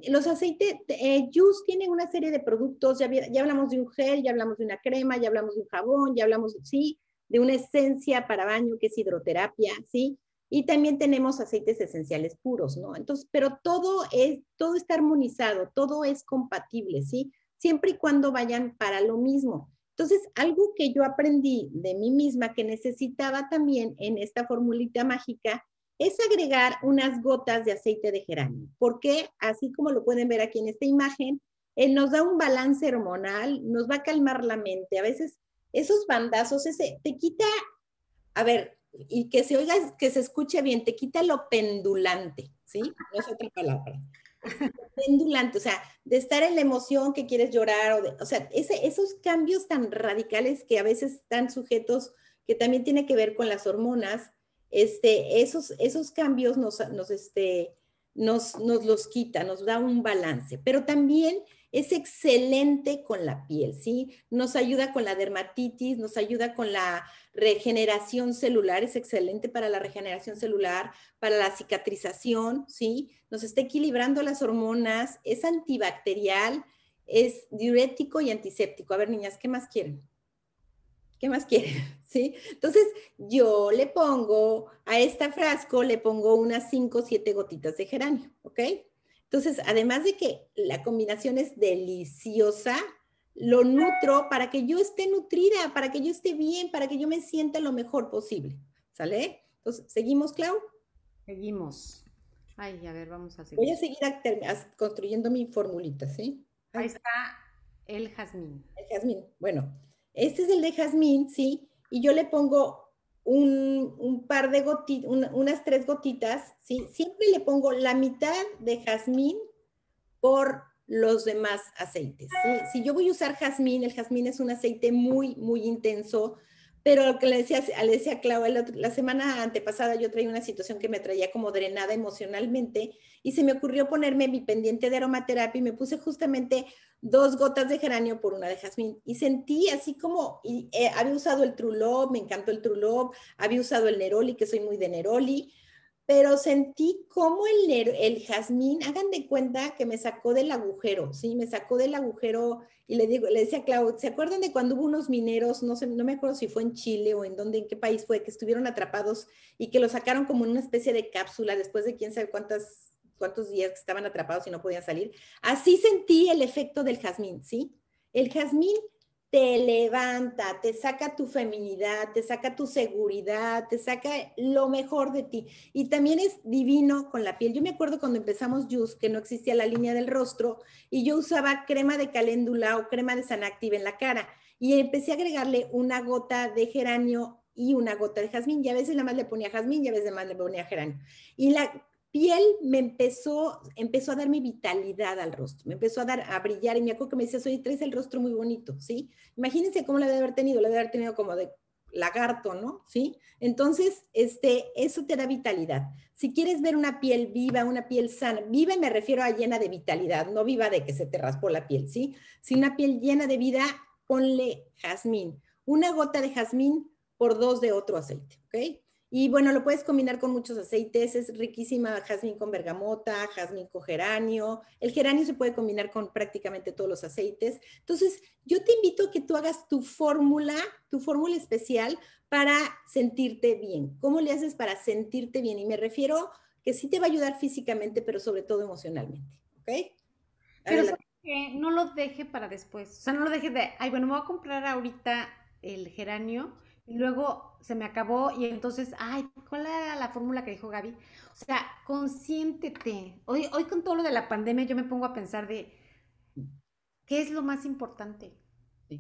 Speaker 2: los aceites, eh, Juice tiene una serie de productos, ya, ya hablamos de un gel, ya hablamos de una crema, ya hablamos de un jabón, ya hablamos, sí, de una esencia para baño que es hidroterapia, ¿sí? Y también tenemos aceites esenciales puros, ¿no? Entonces, pero todo es, todo está armonizado, todo es compatible, ¿sí? Siempre y cuando vayan para lo mismo. Entonces, algo que yo aprendí de mí misma que necesitaba también en esta formulita mágica es agregar unas gotas de aceite de geranio, porque así como lo pueden ver aquí en esta imagen, él eh, nos da un balance hormonal, nos va a calmar la mente. A veces esos bandazos, ese, te quita, a ver, y que se oiga, que se escuche bien, te quita lo pendulante, ¿sí? No es otra palabra. pendulante, o sea, de estar en la emoción que quieres llorar, o, de, o sea, ese, esos cambios tan radicales que a veces están sujetos, que también tiene que ver con las hormonas, este, esos, esos cambios nos, nos, este, nos, nos los quita, nos da un balance, pero también es excelente con la piel, ¿sí? Nos ayuda con la dermatitis, nos ayuda con la regeneración celular, es excelente para la regeneración celular, para la cicatrización, ¿sí? Nos está equilibrando las hormonas, es antibacterial, es diurético y antiséptico. A ver, niñas, ¿qué más quieren? ¿Qué más quieren? ¿Sí? Entonces, yo le pongo a este frasco, le pongo unas 5 o 7 gotitas de geranio, ¿ok? Entonces, además de que la combinación es deliciosa, lo nutro para que yo esté nutrida, para que yo esté bien, para que yo me sienta lo mejor posible. ¿Sale? Entonces, ¿seguimos, Clau? Seguimos.
Speaker 1: Ay, a ver, vamos a seguir. Voy a
Speaker 2: seguir construyendo mi formulita, ¿sí? Ahí está el jazmín. El jazmín. Bueno, este es el de jazmín, ¿sí? Y yo le pongo un, par de gotitas, unas tres gotitas, ¿sí? Siempre le pongo la mitad de jazmín por los demás aceites. Si yo voy a usar jazmín, el jazmín es un aceite muy, muy intenso, pero lo que le decía, le decía Clau, la semana antepasada yo traía una situación que me traía como drenada emocionalmente y se me ocurrió ponerme mi pendiente de aromaterapia y me puse justamente dos gotas de geranio por una de jazmín. Y sentí así como, eh, había usado el Trulob, me encantó el Trulop, había usado el Neroli, que soy muy de Neroli, pero sentí como el, el jazmín, hagan de cuenta que me sacó del agujero, ¿sí? Me sacó del agujero y le digo, le decía a Clau, ¿se acuerdan de cuando hubo unos mineros, no sé, no me acuerdo si fue en Chile o en dónde, en qué país fue, que estuvieron atrapados y que lo sacaron como en una especie de cápsula después de quién sabe cuántas cuántos días que estaban atrapados y no podían salir. Así sentí el efecto del jazmín, ¿sí? El jazmín te levanta, te saca tu feminidad, te saca tu seguridad, te saca lo mejor de ti. Y también es divino con la piel. Yo me acuerdo cuando empezamos Juice, que no existía la línea del rostro, y yo usaba crema de caléndula o crema de Sanactive en la cara. Y empecé a agregarle una gota de geranio y una gota de jazmín. Y a veces nada más le ponía jazmín y a veces nada más le ponía geranio. Y la piel me empezó, empezó a darme vitalidad al rostro, me empezó a dar, a brillar y me acuerdo que me decía, oye, traes el rostro muy bonito, ¿sí? Imagínense cómo la debe haber tenido, la debe haber tenido como de lagarto, ¿no? ¿Sí? Entonces, este, eso te da vitalidad. Si quieres ver una piel viva, una piel sana, viva me refiero a llena de vitalidad, no viva de que se te raspó la piel, ¿sí? Si una piel llena de vida, ponle jazmín, una gota de jazmín por dos de otro aceite, ¿ok? Y bueno, lo puedes combinar con muchos aceites, es riquísima jazmín con bergamota, jazmín con geranio. El geranio se puede combinar con prácticamente todos los aceites. Entonces, yo te invito a que tú hagas tu fórmula, tu fórmula especial para sentirte bien. ¿Cómo le haces para sentirte bien? Y me refiero que sí te va a ayudar físicamente, pero sobre todo emocionalmente, ¿ok? Pero
Speaker 1: no lo deje para después. O sea, no lo deje de, ay, bueno, me voy a comprar ahorita el geranio y luego se me acabó y entonces, ay, ¿cuál era la fórmula que dijo Gaby? O sea, consiéntete. Hoy, hoy con todo lo de la pandemia yo me pongo a pensar de, ¿qué es lo más importante?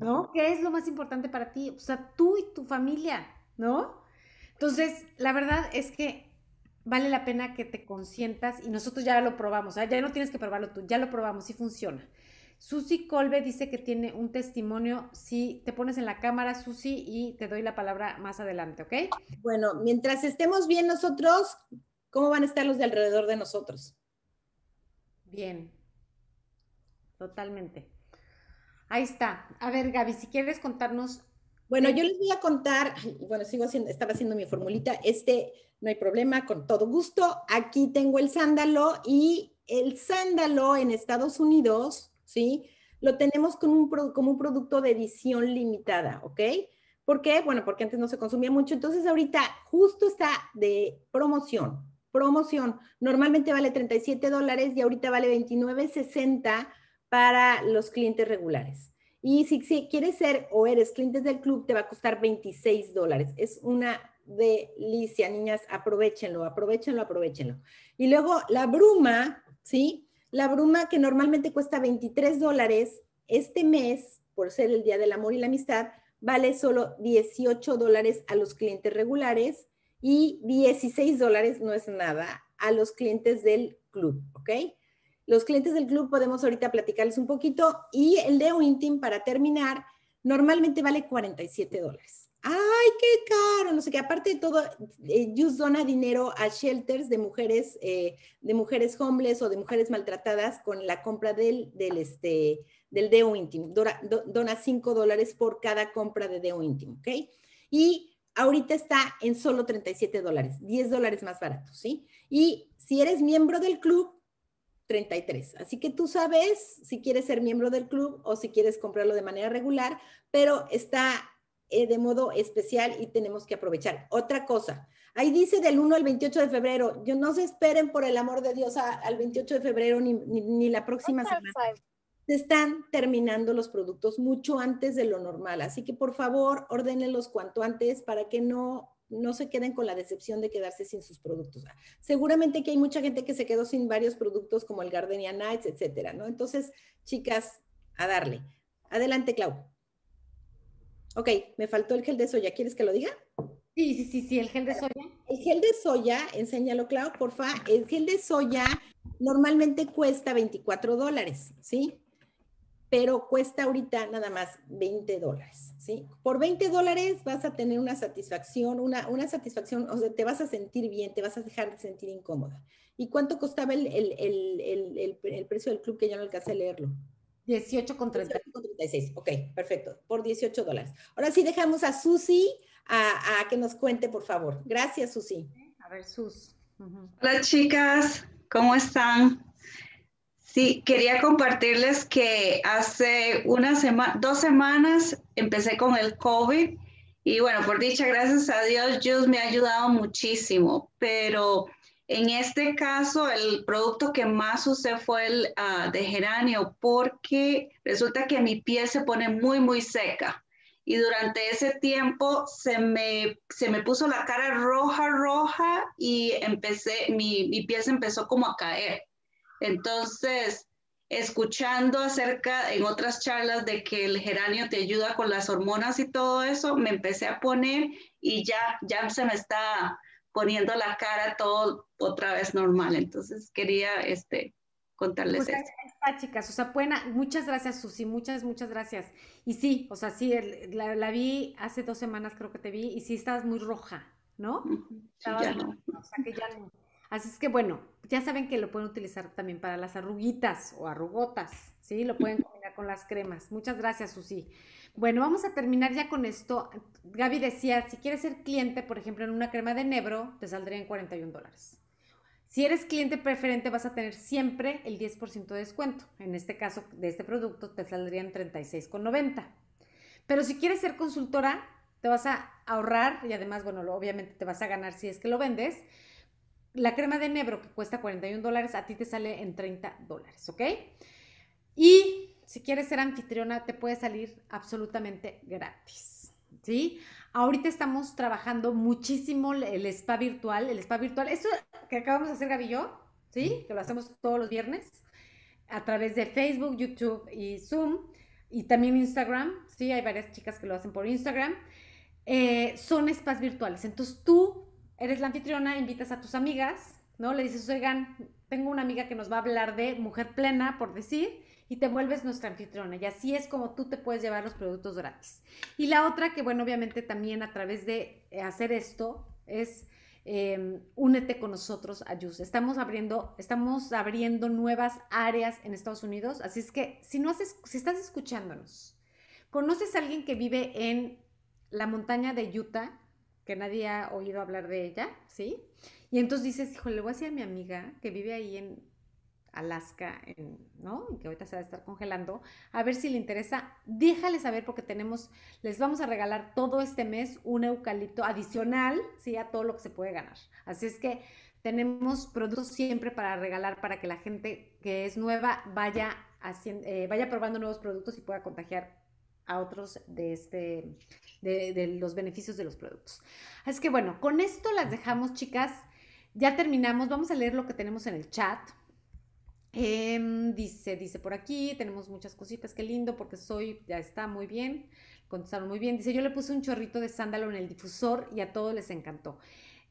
Speaker 1: ¿No? ¿Qué es lo más importante para ti? O sea, tú y tu familia, ¿no? Entonces, la verdad es que vale la pena que te consientas y nosotros ya lo probamos, ¿ah? ya no tienes que probarlo tú, ya lo probamos, y funciona. Susi Colbe dice que tiene un testimonio. Si te pones en la cámara, Susi, y te doy la palabra más adelante, ¿ok? Bueno, mientras estemos bien
Speaker 2: nosotros,
Speaker 1: ¿cómo van a estar los de alrededor de nosotros? Bien,
Speaker 2: totalmente. Ahí está. A ver, Gaby, si quieres contarnos. Bueno, yo les voy a contar, bueno, sigo haciendo, estaba haciendo mi formulita, este, no hay problema, con todo gusto. Aquí tengo el sándalo y el sándalo en Estados Unidos ¿sí? Lo tenemos como un producto de edición limitada, ¿ok? ¿Por qué? Bueno, porque antes no se consumía mucho, entonces ahorita justo está de promoción, promoción. Normalmente vale 37 dólares y ahorita vale 29.60 para los clientes regulares. Y si, si, quieres ser o eres clientes del club, te va a costar 26 dólares. Es una delicia, niñas, aprovechenlo, aprovechenlo, aprovechenlo. Y luego la bruma, ¿sí? La bruma que normalmente cuesta 23 dólares, este mes, por ser el Día del Amor y la Amistad, vale solo 18 dólares a los clientes regulares y 16 dólares no es nada a los clientes del club, ¿ok? Los clientes del club podemos ahorita platicarles un poquito y el de Intim para terminar normalmente vale 47 dólares ay, qué caro, no sé qué, aparte de todo, eh, dona dinero a shelters de mujeres, eh, de mujeres homeless o de mujeres maltratadas con la compra del, del, este, del deo íntimo, dona, dona 5 dólares por cada compra de deo íntimo, ¿ok? Y ahorita está en solo 37 dólares, 10 dólares más barato, ¿sí? Y si eres miembro del club, 33. Así que tú sabes si quieres ser miembro del club o si quieres comprarlo de manera regular, pero está eh, de modo especial y tenemos que aprovechar. Otra cosa, ahí dice del 1 al 28 de febrero, yo no se esperen por el amor de Dios al 28 de febrero ni, la próxima semana. Se están terminando los productos mucho antes de lo normal, así que por favor, ordenenlos cuanto antes para que no no se queden con la decepción de quedarse sin sus productos. Seguramente que hay mucha gente que se quedó sin varios productos como el Gardenia Nights, etcétera, ¿no? Entonces, chicas, a darle. Adelante, Clau. Ok, me faltó el gel de soya. ¿Quieres que lo diga? Sí, sí, sí, sí, el gel de soya. El gel de soya, enséñalo, Clau, porfa. El gel de soya normalmente cuesta 24 dólares, ¿sí? Pero cuesta ahorita nada más 20 dólares, ¿sí? Por 20 dólares vas a tener una satisfacción, una, satisfacción, o sea, te vas a sentir bien, te vas a dejar de sentir incómoda. ¿Y cuánto costaba el, el, el, el precio del club que ya no alcancé a leerlo? 18 con 36. Ok, perfecto. Por 18 dólares. Ahora sí dejamos a Susi a, que nos cuente, por favor. Gracias, Susi. A ver, Sus. Hola, chicas. ¿Cómo están? Sí, quería compartirles que hace una semana, dos semanas empecé con el COVID y bueno, por dicha, gracias a Dios, Dios me ha ayudado muchísimo, pero en este caso, el producto que más usé fue el ah, de geranio porque resulta que mi piel se pone muy, muy seca. Y durante ese tiempo se me, se me puso la cara roja, roja y empecé, mi, mi piel se empezó como a caer. Entonces, escuchando acerca en otras charlas de que el geranio te ayuda con las hormonas y todo eso, me empecé a poner y ya, ya se me está poniendo la cara todo otra vez normal. Entonces quería este, contarles esto. Pues Está,
Speaker 1: chicas, o sea, buena, muchas gracias, Susi, muchas, muchas gracias. Y sí, o sea, sí, la, vi hace dos semanas, creo que te vi, y sí estabas muy roja, ¿no? ya ya no. Así es que bueno, ya saben que lo pueden utilizar también para las arruguitas o arrugotas, ¿sí? Lo pueden combinar con las cremas. Muchas gracias, Susi. Bueno, vamos a terminar ya con esto. Gaby decía, si quieres ser cliente, por ejemplo, en una crema de Nebro, te saldría en 41 dólares. Si eres cliente preferente, vas a tener siempre el 10% de descuento. En este caso, de este producto, te saldrían 36,90. Pero si quieres ser consultora, te vas a ahorrar y además, bueno, obviamente te vas a ganar si es que lo vendes. La crema de Nebro, que cuesta 41 dólares, a ti te sale en 30 dólares, ¿ok? Y si quieres ser anfitriona, te puede salir absolutamente gratis. ¿Sí? Ahorita estamos trabajando muchísimo el spa virtual. El spa virtual, eso que acabamos de hacer Gaby y yo, ¿sí? Que lo hacemos todos los viernes a través de Facebook, YouTube y Zoom y también Instagram, ¿sí? Hay varias chicas que lo hacen por Instagram. Eh, son spas virtuales. Entonces tú eres la anfitriona, invitas a tus amigas, ¿no? Le dices, oigan, tengo una amiga que nos va a hablar de mujer plena, por decir, y te vuelves nuestra anfitriona. Y así es como tú te puedes llevar los productos gratis. Y la otra, que bueno, obviamente también a través de eh, hacer esto, es em, únete con nosotros a Estamos abriendo, estamos abriendo nuevas áreas en Estados Unidos. Así es que si no haces, si estás escuchándonos, conoces a alguien que vive en la montaña de Utah, que nadie ha oído hablar de ella, ¿sí? Y entonces dices, híjole, le voy a decir a mi amiga que vive ahí en Alaska, ¿no? que ahorita se va a estar congelando. A ver si le interesa, déjale saber porque tenemos, les vamos a regalar todo este mes un eucalipto adicional, ¿sí? A todo lo que se puede ganar. Así es que tenemos productos siempre para regalar para que la gente que es nueva vaya, haciendo, eh, vaya probando nuevos productos y pueda contagiar a otros de, este, de, de los beneficios de los productos. Así que bueno, con esto las dejamos, chicas. Ya terminamos. Vamos a leer lo que tenemos en el chat. Em, dice, dice por aquí, tenemos muchas cositas, qué lindo, porque soy, ya está muy bien, contestaron muy bien. Dice, yo le puse un chorrito de sándalo en el difusor y a todos les encantó.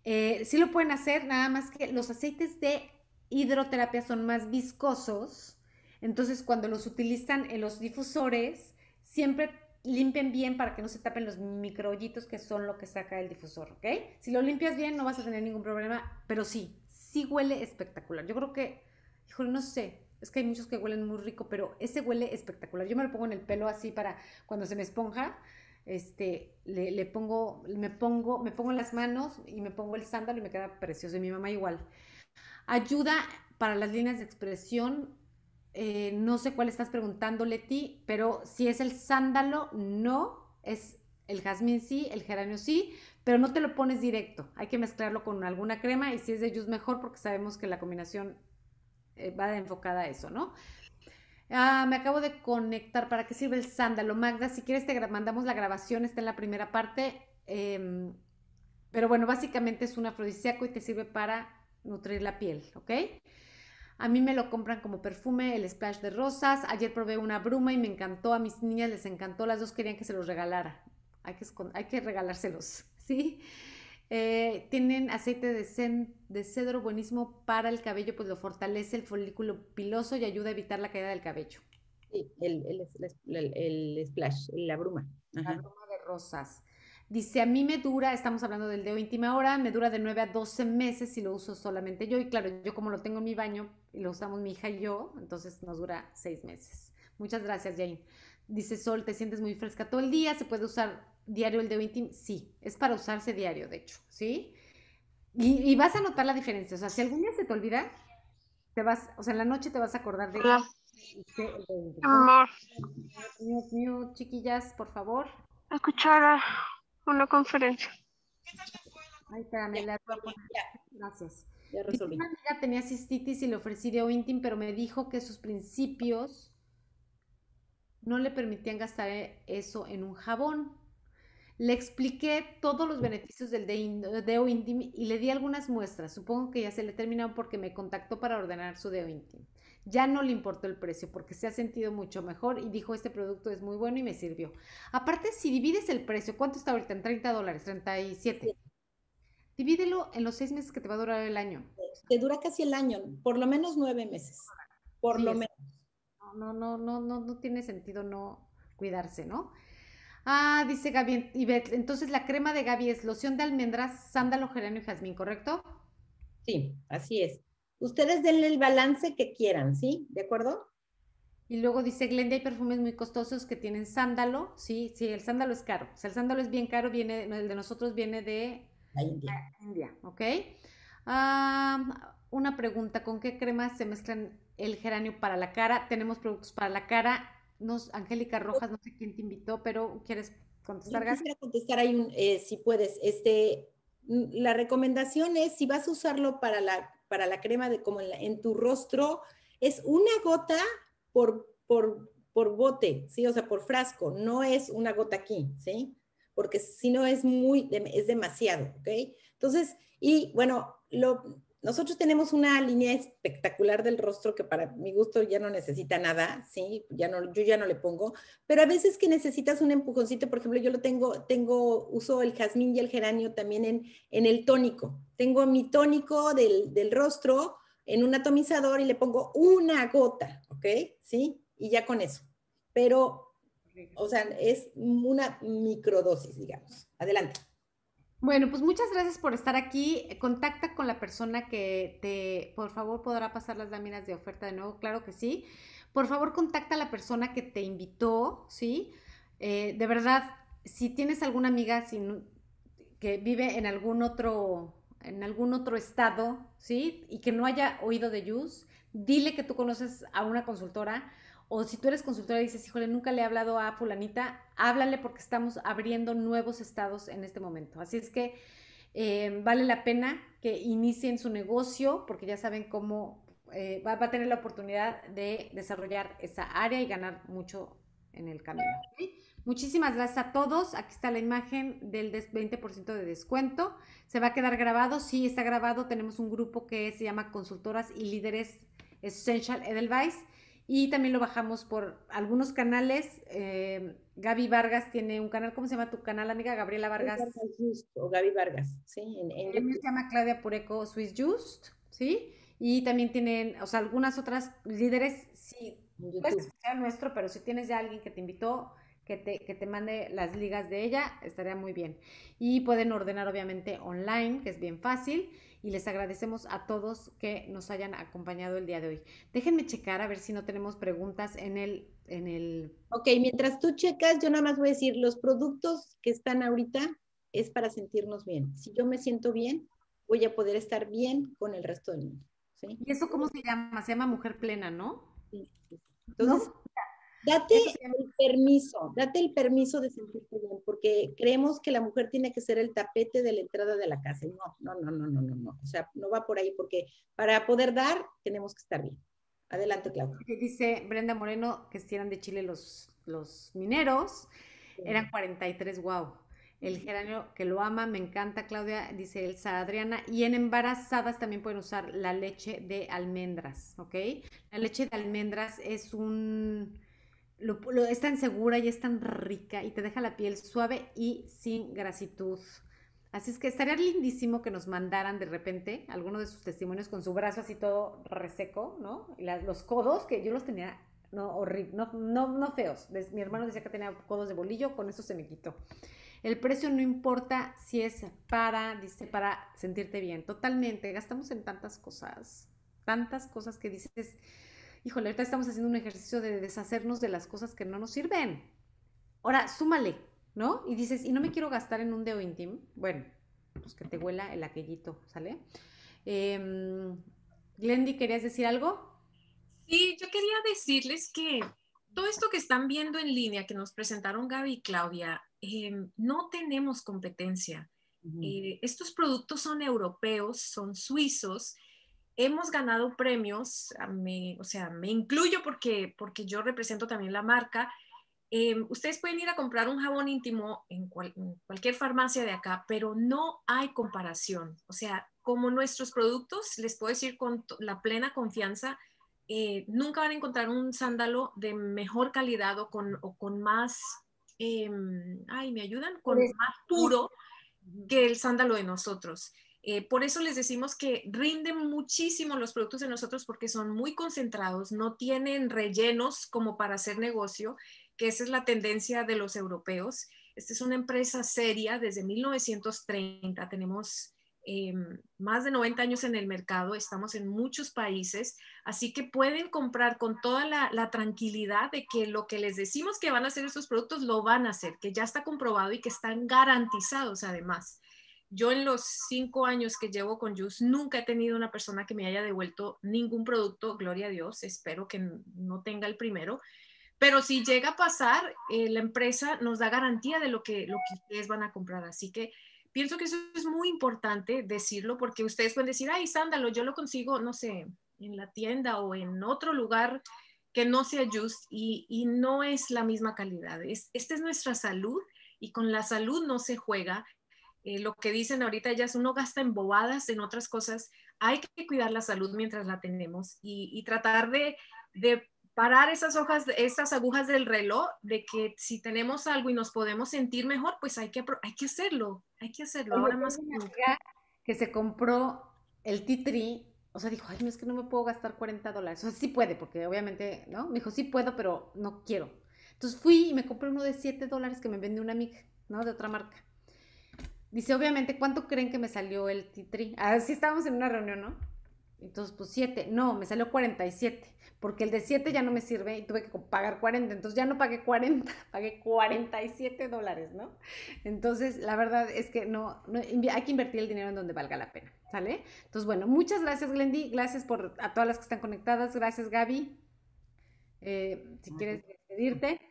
Speaker 1: si eh, sí lo pueden hacer, nada más que los aceites de hidroterapia son más viscosos, entonces cuando los utilizan en los difusores, siempre limpien bien para que no se tapen los microollitos que son lo que saca el difusor, ¿ok? Si lo limpias bien no vas a tener ningún problema, pero sí, sí huele espectacular. Yo creo que híjole, no sé, es que hay muchos que huelen muy rico, pero ese huele espectacular. Yo me lo pongo en el pelo así para cuando se me esponja, este, le, pongo, me pongo, me pongo las manos y me pongo el sándalo y me queda precioso. Y mi mamá igual. Ayuda para las líneas de expresión. Eh, no sé cuál estás preguntando, Leti, pero si es el sándalo, no. Es el jazmín sí, el geranio sí, pero no te lo pones directo. Hay que mezclarlo con alguna crema y si es de ellos mejor porque sabemos que la combinación eh, va enfocada a eso, ¿no? Ah, me acabo de conectar. ¿Para qué sirve el sándalo? Magda, si quieres te mandamos la grabación, está en la primera parte. Em, pero bueno, básicamente es un afrodisíaco y te sirve para nutrir la piel, ¿ok? A mí me lo compran como perfume, el splash de rosas. Ayer probé una bruma y me encantó. A mis niñas les encantó. Las dos querían que se los regalara. Hay que, regalárselos, ¿sí? sí eh, tienen aceite de, cedro buenísimo para el cabello, pues lo fortalece el folículo piloso y ayuda a evitar la caída del cabello. Sí, el,
Speaker 2: splash, la bruma. La bruma
Speaker 1: de rosas. Dice, a mí me dura, estamos hablando del dedo íntima ahora, me dura de 9 a 12 meses si lo uso solamente yo. Y claro, yo como lo tengo en mi baño y lo usamos mi hija y yo, entonces nos dura 6 meses. Muchas gracias, Jane. Dice Sol, te sientes muy fresca todo el día, se puede usar diario el de Intim? Sí, es para usarse diario, de hecho, ¿sí? Y, vas a notar la diferencia. O sea, si algún día se te olvida, te vas, o sea, en la noche te vas a acordar de.
Speaker 3: él. Amor.
Speaker 1: chiquillas, por favor. Escuchar una conferencia.
Speaker 3: Ay, espérame, la... Gracias.
Speaker 1: Ya Gracias. amiga tenía cistitis y le ofrecí Ointim, pero me dijo que sus principios no le permitían gastar eso en un jabón. Le expliqué todos los beneficios del Deo Intim eh, y le di algunas muestras. Supongo que ya se le terminaron porque me contactó para ordenar su Deo Intim. Ya no le importó el precio porque se ha sentido mucho mejor y dijo este producto es muy bueno y me sirvió. Aparte, si divides el precio, ¿cuánto está ahorita? En 30 dólares, 37. Divídelo en los seis meses que te va a durar
Speaker 2: el año. Te dura casi el año, por lo menos nueve meses. Por lo menos.
Speaker 1: No, no, no, no, no tiene sentido no cuidarse, ¿no? Ah, dice Gaby Y entonces la crema de Gaby es loción de almendras, sándalo, geranio y jazmín, ¿correcto? Sí, así es. Ustedes denle el balance que quieran, ¿sí? ¿De acuerdo? Y luego dice Glenda, hay perfumes muy costosos que tienen sándalo. Sí, sí, el sándalo es caro. O sea, el sándalo es bien caro, viene, el de nosotros viene de la India. La India ¿Ok? una pregunta, ¿con qué crema se mezclan el geranio para la cara? Tenemos productos para la cara no, Angélica Rojas, no sé quién te invitó, pero ¿quieres contestar? Yo quisiera
Speaker 2: contestar ahí, eh, si puedes. Este, mm, la recomendación es, si vas a usarlo para la, crema de como en, tu rostro, es una gota por, bote, ¿sí? O sea, por frasco, no es una gota aquí, ¿sí? Porque si no es muy, es demasiado, ¿ok? Entonces, y bueno, lo, nosotros tenemos una línea espectacular del rostro que para mi gusto ya no necesita nada, ¿sí? Ya no, yo ya no le pongo, pero a veces que necesitas un empujoncito, por ejemplo, yo lo tengo, tengo, uso el jazmín y el geranio también en, el tónico. Tengo mi tónico del, del rostro en un atomizador y le pongo una gota, ¿ok? ¿Sí? Y ya con eso. Pero, o sea, es una microdosis, digamos. Adelante. Bueno, pues muchas gracias por estar aquí. Contacta con la
Speaker 1: persona que te, por favor, podrá pasar las láminas de oferta de nuevo, claro que sí. Por favor, contacta a la persona que te invitó, ¿sí? Eh, de verdad, si tienes alguna amiga que vive en algún otro en algún otro estado, ¿sí? Y que no haya oído de Yus, dile que tú conoces a una consultora o si tú eres consultora y dices, híjole, nunca le he hablado a fulanita, háblale porque estamos abriendo nuevos estados en este momento. Así es que eh, vale la pena que inicien su negocio porque ya saben cómo eh, va, a tener la oportunidad de desarrollar esa área y ganar mucho en el camino. Muchísimas gracias a todos. Aquí está la imagen del 20% de descuento. Se va a quedar grabado. Sí, está grabado. Tenemos un grupo que se llama Consultoras y Líderes Essential Edelweiss y también lo bajamos por algunos canales. Eh, Gaby Vargas tiene un canal, ¿cómo se llama tu canal, amiga? Gabriela Vargas. o Gaby Vargas, sí. En, también se llama Claudia Pureco Swiss Just, ¿sí? Y también tienen, o sea, algunas otras líderes, sí. Puedes nuestro, pero si tienes ya alguien que te invitó, que te, que te, mande las ligas de ella, estaría muy bien. Y pueden ordenar obviamente online, que es bien fácil y les agradecemos a todos que nos hayan acompañado el día de hoy. Déjenme checar a ver si no tenemos preguntas
Speaker 2: en el... En el... Ok, mientras tú checas, yo nada más voy a decir, los productos que están ahorita es para sentirnos bien. Si yo me siento bien, voy a poder estar bien con el resto del mundo. ¿Y eso cómo se llama? Se llama Mujer Plena, ¿no?
Speaker 3: Sí.
Speaker 1: Entonces,
Speaker 2: Date el permiso, date el permiso de sentirte bien, porque creemos que la mujer tiene que ser el tapete de la entrada de la casa. No, no, no, no, no, no, no. O sea, no va por ahí, porque para poder dar, tenemos que estar bien. Adelante, Claudia. Dice Brenda
Speaker 1: Moreno que si eran de Chile los, los mineros, eran 43, wow. El geranio que lo ama, me encanta, Claudia, dice Elsa Adriana. Y en embarazadas también pueden usar la leche de almendras, ¿ok? La leche de almendras es un lo, lo, es tan segura y es tan rica y te deja la piel suave y sin grasitud. Así es que estaría lindísimo que nos mandaran de repente alguno de sus testimonios con su brazo así todo reseco, ¿no? Y los codos, que yo los tenía, no, horrible, no, no, no feos. Mi hermano decía que tenía codos de bolillo, con eso se me quitó. El precio no importa si es para, dice, para sentirte bien. Totalmente, gastamos en tantas cosas, tantas cosas que dices híjole, ahorita estamos haciendo un ejercicio de deshacernos de las cosas que no nos sirven. Ahora, súmale, ¿no? Y dices, y no me quiero gastar en un deo íntimo. Bueno, pues que te huela el aquellito, ¿sale? Eh, em, Glendy, ¿querías decir algo?
Speaker 3: Sí, yo quería decirles que todo esto que están viendo en línea, que nos presentaron Gaby y Claudia, em, no tenemos competencia. Eh, estos productos son europeos, son suizos hemos ganado premios, o sea, me incluyo porque, porque yo represento también la marca. Eh, ustedes pueden ir a comprar un jabón íntimo en, cualquier farmacia de acá, pero no hay comparación. O sea, como nuestros productos, les puedo decir con la plena confianza, eh, nunca van a encontrar un sándalo de mejor calidad o con, o con más, em, ay, ¿me ayudan? Con pues, más puro que el sándalo de nosotros. Eh, por eso les decimos que rinden muchísimo los productos de nosotros porque son muy concentrados, no tienen rellenos como para hacer negocio, que esa es la tendencia de los europeos. Esta es una empresa seria desde 1930, tenemos eh, más de 90 años en el mercado, estamos en muchos países, así que pueden comprar con toda la, la tranquilidad de que lo que les decimos que van a hacer estos productos lo van a hacer, que ya está comprobado y que están garantizados además yo en los cinco años que llevo con Juice nunca he tenido una persona que me haya devuelto ningún producto, gloria a Dios, espero que no tenga el primero, pero si llega a pasar, eh, la empresa nos da garantía de lo que, lo ustedes van a comprar, así que pienso que eso es muy importante decirlo porque ustedes pueden decir, ay, sándalo, yo lo consigo, no sé, en la tienda o en otro lugar que no sea Juice y, no es la misma calidad, es, esta es nuestra salud y con la salud no se juega eh, lo que dicen ahorita ya es uno gasta en bobadas, en otras cosas, hay que cuidar la salud mientras la tenemos y, tratar de, parar esas hojas, esas agujas del reloj, de que si tenemos algo y nos podemos sentir mejor, pues hay que, hay que hacerlo, hay que hacerlo. Ahora más
Speaker 1: que se compró el titri, o sea, dijo, ay, no es que no me puedo gastar 40 dólares. O sea, sí puede, porque obviamente, ¿no? Me dijo, sí puedo, pero no quiero. Entonces fui y me compré uno de 7 dólares que me vende una amiga, ¿no? De otra marca. Dice, obviamente, ¿cuánto creen que me salió el titri? Así ah, estábamos en una reunión, ¿no? Entonces, pues 7. No, me salió 47, porque el de 7 ya no me sirve y tuve que pagar 40. Entonces ya no pagué 40, pagué 47 dólares, ¿no? Entonces, la verdad es que no, hay que invertir el dinero en donde valga la pena, ¿sale? Entonces, bueno, muchas gracias, Glendy. Gracias por a todas las que están conectadas. Gracias, Gaby. Eh,
Speaker 2: si quieres despedirte.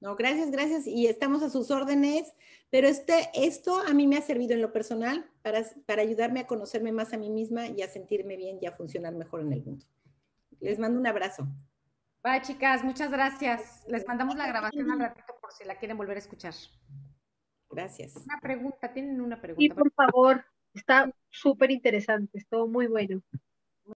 Speaker 2: No, gracias, gracias. Y estamos a sus órdenes. Pero este, esto a mí me ha servido en lo personal para, para ayudarme a conocerme más a mí misma y a sentirme bien y a funcionar mejor en el mundo. Les mando un abrazo. Bye, chicas.
Speaker 3: Muchas
Speaker 1: gracias. Les mandamos la grabación al ratito por si la quieren volver a escuchar.
Speaker 3: Gracias. Una pregunta, tienen una pregunta. Sí, por favor. Está súper interesante. Estuvo muy bueno.